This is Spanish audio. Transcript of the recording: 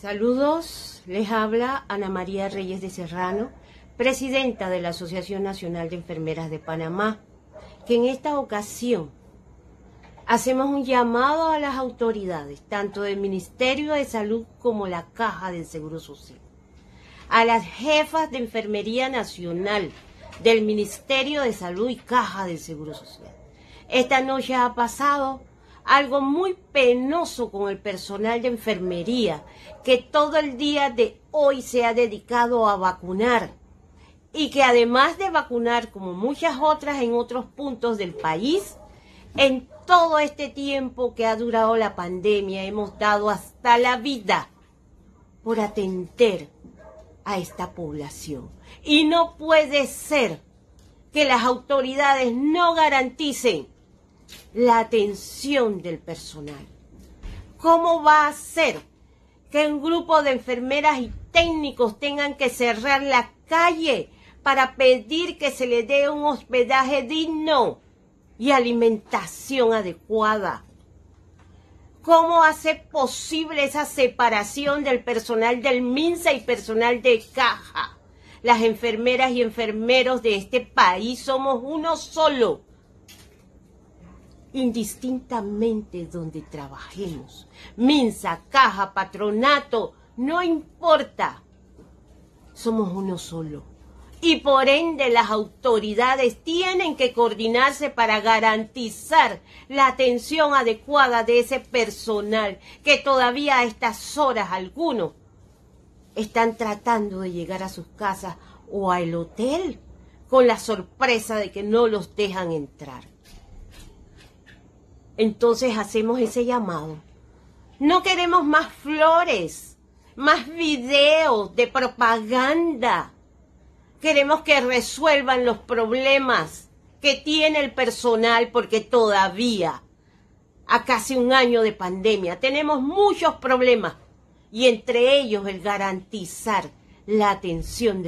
Saludos, les habla Ana María Reyes de Serrano, presidenta de la Asociación Nacional de Enfermeras de Panamá, que en esta ocasión hacemos un llamado a las autoridades, tanto del Ministerio de Salud como la Caja del Seguro Social, a las jefas de Enfermería Nacional del Ministerio de Salud y Caja del Seguro Social. Esta noche ha pasado algo muy penoso con el personal de enfermería, que todo el día de hoy se ha dedicado a vacunar y que además de vacunar como muchas otras en otros puntos del país, en todo este tiempo que ha durado la pandemia hemos dado hasta la vida por atender a esta población. Y no puede ser que las autoridades no garanticen la atención del personal. ¿Cómo va a ser que un grupo de enfermeras y técnicos tengan que cerrar la calle para pedir que se les dé un hospedaje digno y alimentación adecuada? ¿Cómo hace posible esa separación del personal del MINSA y personal de caja? Las enfermeras y enfermeros de este país somos uno solo indistintamente donde trabajemos. Minsa, caja, patronato, no importa. Somos uno solo. Y por ende las autoridades tienen que coordinarse para garantizar la atención adecuada de ese personal que todavía a estas horas algunos están tratando de llegar a sus casas o al hotel con la sorpresa de que no los dejan entrar. Entonces hacemos ese llamado. No queremos más flores, más videos de propaganda. Queremos que resuelvan los problemas que tiene el personal porque todavía, a casi un año de pandemia, tenemos muchos problemas y entre ellos el garantizar la atención de